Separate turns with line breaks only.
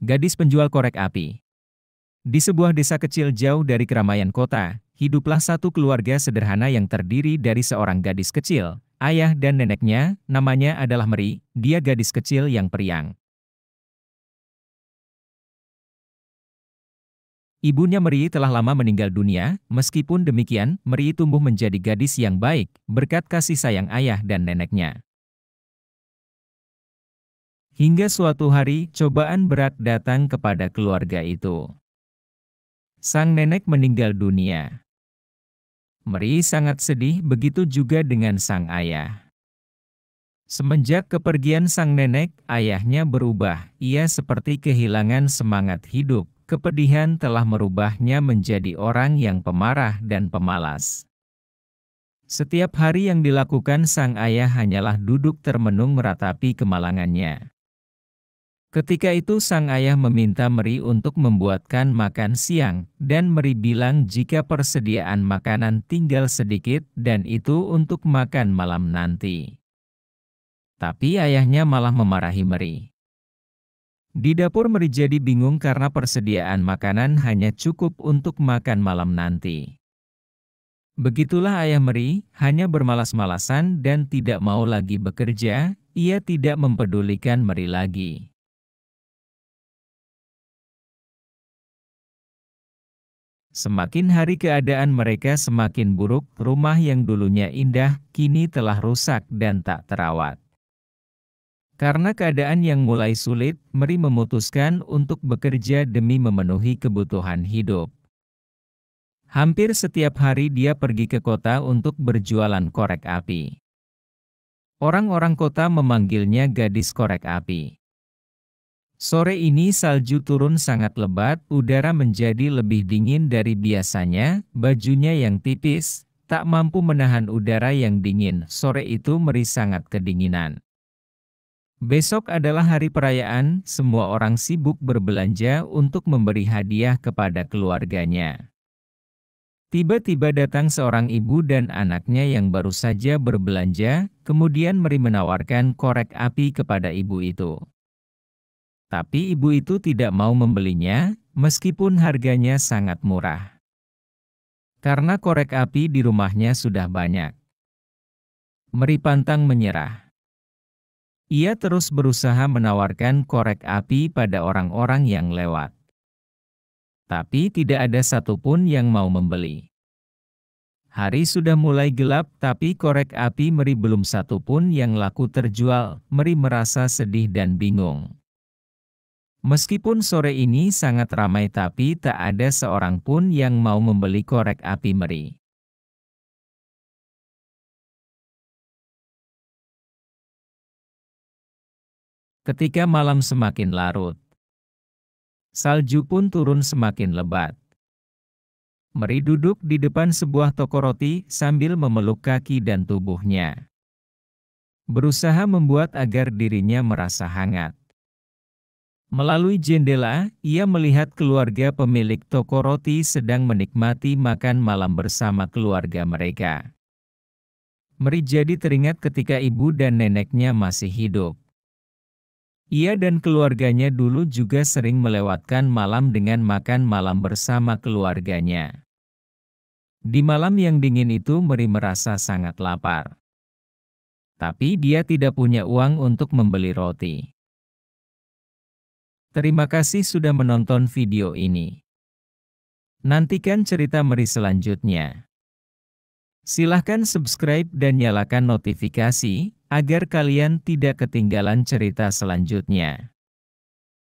gadis penjual korek api. Di sebuah desa kecil jauh dari keramaian kota, hiduplah satu keluarga sederhana yang terdiri dari seorang gadis kecil, ayah dan neneknya, namanya adalah Meri, dia gadis kecil yang periang. Ibunya Meri telah lama meninggal dunia, meskipun demikian, Meri tumbuh menjadi gadis yang baik, berkat kasih sayang ayah dan neneknya. Hingga suatu hari, cobaan berat datang kepada keluarga itu. Sang nenek meninggal dunia. Meri sangat sedih begitu juga dengan sang ayah. Semenjak kepergian sang nenek, ayahnya berubah. Ia seperti kehilangan semangat hidup. Kepedihan telah merubahnya menjadi orang yang pemarah dan pemalas. Setiap hari yang dilakukan sang ayah hanyalah duduk termenung meratapi kemalangannya. Ketika itu sang ayah meminta Meri untuk membuatkan makan siang, dan Meri bilang jika persediaan makanan tinggal sedikit dan itu untuk makan malam nanti. Tapi ayahnya malah memarahi Meri. Di dapur Meri jadi bingung karena persediaan makanan hanya cukup untuk makan malam nanti. Begitulah ayah Meri, hanya bermalas-malasan dan tidak mau lagi bekerja, ia tidak mempedulikan Meri lagi. Semakin hari keadaan mereka semakin buruk, rumah yang dulunya indah kini telah rusak dan tak terawat. Karena keadaan yang mulai sulit, Meri memutuskan untuk bekerja demi memenuhi kebutuhan hidup. Hampir setiap hari dia pergi ke kota untuk berjualan korek api. Orang-orang kota memanggilnya gadis korek api. Sore ini salju turun sangat lebat, udara menjadi lebih dingin dari biasanya, bajunya yang tipis, tak mampu menahan udara yang dingin, sore itu meri sangat kedinginan. Besok adalah hari perayaan, semua orang sibuk berbelanja untuk memberi hadiah kepada keluarganya. Tiba-tiba datang seorang ibu dan anaknya yang baru saja berbelanja, kemudian Meri menawarkan korek api kepada ibu itu. Tapi ibu itu tidak mau membelinya, meskipun harganya sangat murah. Karena korek api di rumahnya sudah banyak. Meri pantang menyerah. Ia terus berusaha menawarkan korek api pada orang-orang yang lewat. Tapi tidak ada satupun yang mau membeli. Hari sudah mulai gelap tapi korek api Meri belum satupun yang laku terjual. Meri merasa sedih dan bingung. Meskipun sore ini sangat ramai tapi tak ada seorang pun yang mau membeli korek api meri. Ketika malam semakin larut, salju pun turun semakin lebat. Meri duduk di depan sebuah toko roti sambil memeluk kaki dan tubuhnya. Berusaha membuat agar dirinya merasa hangat. Melalui jendela, ia melihat keluarga pemilik toko roti sedang menikmati makan malam bersama keluarga mereka. Meri jadi teringat ketika ibu dan neneknya masih hidup. Ia dan keluarganya dulu juga sering melewatkan malam dengan makan malam bersama keluarganya. Di malam yang dingin itu Meri merasa sangat lapar. Tapi dia tidak punya uang untuk membeli roti. Terima kasih sudah menonton video ini. Nantikan cerita meri selanjutnya. Silahkan subscribe dan nyalakan notifikasi, agar kalian tidak ketinggalan cerita selanjutnya.